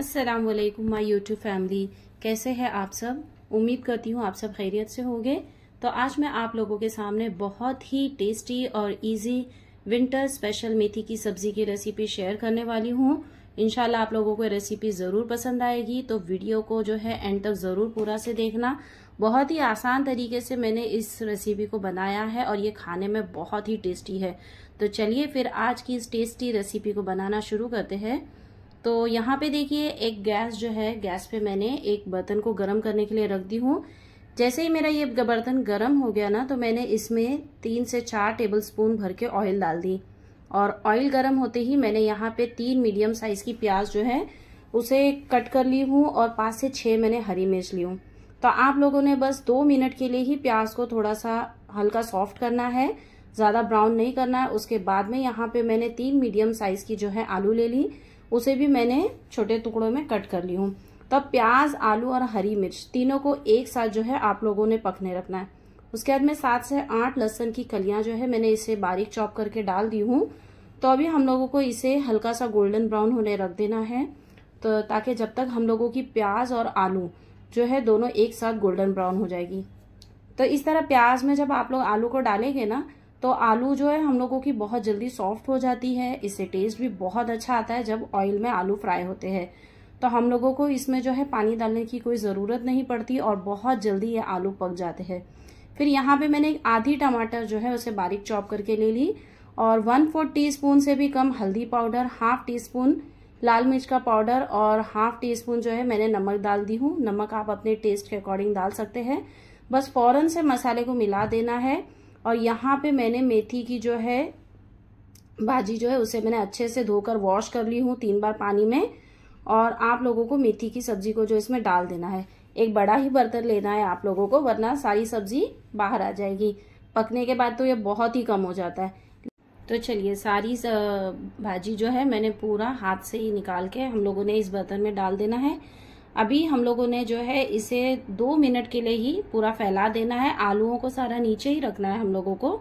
अस्सलाम वालेकुम my YouTube family कैसे हैं आप सब उम्मीद करती हूँ आप सब खैरियत से होंगे तो आज मैं आप लोगों के सामने बहुत ही टेस्टी और इजी विंटर स्पेशल मेथी की सब्जी की रेसिपी शेयर करने वाली हूँ इनशाला आप लोगों को रेसिपी ज़रूर पसंद आएगी तो वीडियो को जो है एंड तक ज़रूर पूरा से देखना बहुत ही आसान तरीके से मैंने इस रेसिपी को बनाया है और ये खाने में बहुत ही टेस्टी है तो चलिए फिर आज की इस टेस्टी रेसिपी को बनाना शुरू करते हैं तो यहाँ पे देखिए एक गैस जो है गैस पे मैंने एक बर्तन को गर्म करने के लिए रख दी हूँ जैसे ही मेरा ये बर्तन गर्म हो गया ना तो मैंने इसमें तीन से चार टेबल स्पून भर के ऑयल डाल दी और ऑयल गर्म होते ही मैंने यहाँ पे तीन मीडियम साइज की प्याज जो है उसे कट कर ली हूँ और पाँच से छः मैंने हरी मिर्च ली हूँ तो आप लोगों ने बस दो मिनट के लिए ही प्याज को थोड़ा सा हल्का सॉफ्ट करना है ज़्यादा ब्राउन नहीं करना है उसके बाद में यहाँ पे मैंने तीन मीडियम साइज की जो है आलू ले ली उसे भी मैंने छोटे टुकड़ों में कट कर ली हूँ तब प्याज आलू और हरी मिर्च तीनों को एक साथ जो है आप लोगों ने पकने रखना है उसके बाद में सात से आठ लहसन की कलियां जो है मैंने इसे बारीक चॉप करके डाल दी हूँ तो अभी हम लोगों को इसे हल्का सा गोल्डन ब्राउन होने रख देना है तो ताकि जब तक हम लोगों की प्याज और आलू जो है दोनों एक साथ गोल्डन ब्राउन हो जाएगी तो इस तरह प्याज में जब आप लोग आलू को डालेंगे ना तो आलू जो है हम लोगों की बहुत जल्दी सॉफ्ट हो जाती है इससे टेस्ट भी बहुत अच्छा आता है जब ऑयल में आलू फ्राई होते हैं तो हम लोगों को इसमें जो है पानी डालने की कोई ज़रूरत नहीं पड़ती और बहुत जल्दी ये आलू पक जाते हैं फिर यहाँ पे मैंने एक आधी टमाटर जो है उसे बारीक चॉप करके ले ली और वन फोर्थ टी स्पून से भी कम हल्दी पाउडर हाफ टी स्पून लाल मिर्च का पाउडर और हाफ टी स्पून जो है मैंने नमक डाल दी हूँ नमक आप अपने टेस्ट के अकॉर्डिंग डाल सकते हैं बस फ़ौरन से मसाले को मिला देना है और यहाँ पे मैंने मेथी की जो है भाजी जो है उसे मैंने अच्छे से धोकर वॉश कर ली हूँ तीन बार पानी में और आप लोगों को मेथी की सब्जी को जो इसमें डाल देना है एक बड़ा ही बर्तन लेना है आप लोगों को वरना सारी सब्जी बाहर आ जाएगी पकने के बाद तो ये बहुत ही कम हो जाता है तो चलिए सारी भाजी जो है मैंने पूरा हाथ से ही निकाल के हम लोगों ने इस बर्तन में डाल देना है अभी हम लोगों ने जो है इसे दो मिनट के लिए ही पूरा फैला देना है आलूओं को सारा नीचे ही रखना है हम लोगों को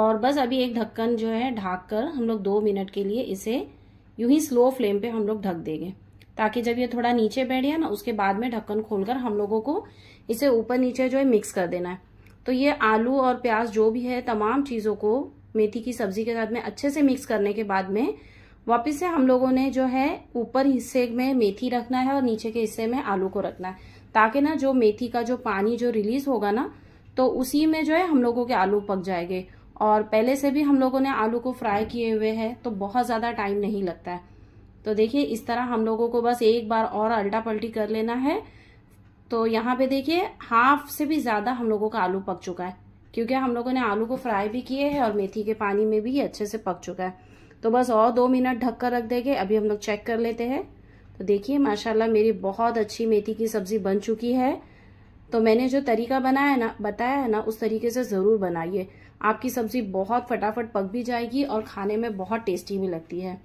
और बस अभी एक ढक्कन जो है ढाक कर हम लोग दो मिनट के लिए इसे यूं ही स्लो फ्लेम पे हम लोग ढक देंगे ताकि जब ये थोड़ा नीचे बैठ गया ना उसके बाद में ढक्कन खोलकर हम लोगों को इसे ऊपर नीचे जो है मिक्स कर देना है तो ये आलू और प्याज जो भी है तमाम चीज़ों को मेथी की सब्जी के साथ में अच्छे से मिक्स करने के बाद में वापस से हम लोगों ने जो है ऊपर हिस्से में मेथी रखना है और नीचे के हिस्से में आलू को रखना है ताकि ना जो मेथी का जो पानी जो रिलीज होगा ना तो उसी में जो है हम लोगों के आलू पक जाएंगे और पहले से भी हम लोगों ने आलू को फ्राई किए हुए हैं तो बहुत ज़्यादा टाइम नहीं लगता है तो देखिए इस तरह हम लोगों को बस एक बार और अल्टा पलटी कर लेना है तो यहाँ पे देखिए हाफ से भी ज़्यादा हम लोगों का आलू पक चुका है क्योंकि हम लोगों ने आलू को फ्राई भी किए हैं और मेथी के पानी में भी अच्छे से पक चुका है तो बस और दो मिनट ढक कर रख देंगे अभी हम लोग चेक कर लेते हैं तो देखिए माशाल्लाह मेरी बहुत अच्छी मेथी की सब्जी बन चुकी है तो मैंने जो तरीका बनाया है ना बताया है ना उस तरीके से ज़रूर बनाइए आपकी सब्जी बहुत फटाफट पक भी जाएगी और खाने में बहुत टेस्टी भी लगती है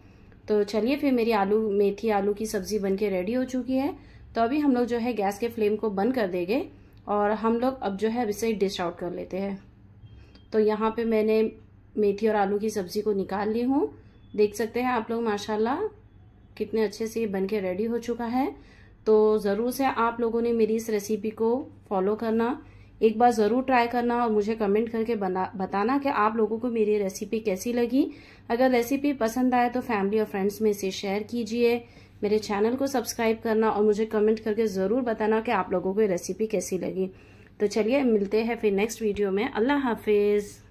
तो चलिए फिर मेरी आलू मेथी आलू की सब्जी बन के रेडी हो चुकी है तो अभी हम लोग जो है गैस के फ्लेम को बंद कर देंगे और हम लोग अब जो है अब इसे डिश आउट कर लेते हैं तो यहाँ पे मैंने मेथी और आलू की सब्जी को निकाल ली हूँ देख सकते हैं आप लोग माशाल्लाह कितने अच्छे से ये बन के रेडी हो चुका है तो ज़रूर से आप लोगों ने मेरी इस रेसिपी को फॉलो करना एक बार ज़रूर ट्राई करना और मुझे कमेंट करके बना बताना कि आप लोगों को मेरी रेसिपी कैसी लगी अगर रेसिपी पसंद आए तो फैमिली और फ्रेंड्स में इसे शेयर कीजिए मेरे चैनल को सब्सक्राइब करना और मुझे कमेंट करके ज़रूर बताना कि आप लोगों को रेसिपी कैसी लगी तो चलिए मिलते हैं फिर नेक्स्ट वीडियो में अल्लाह हाफिज़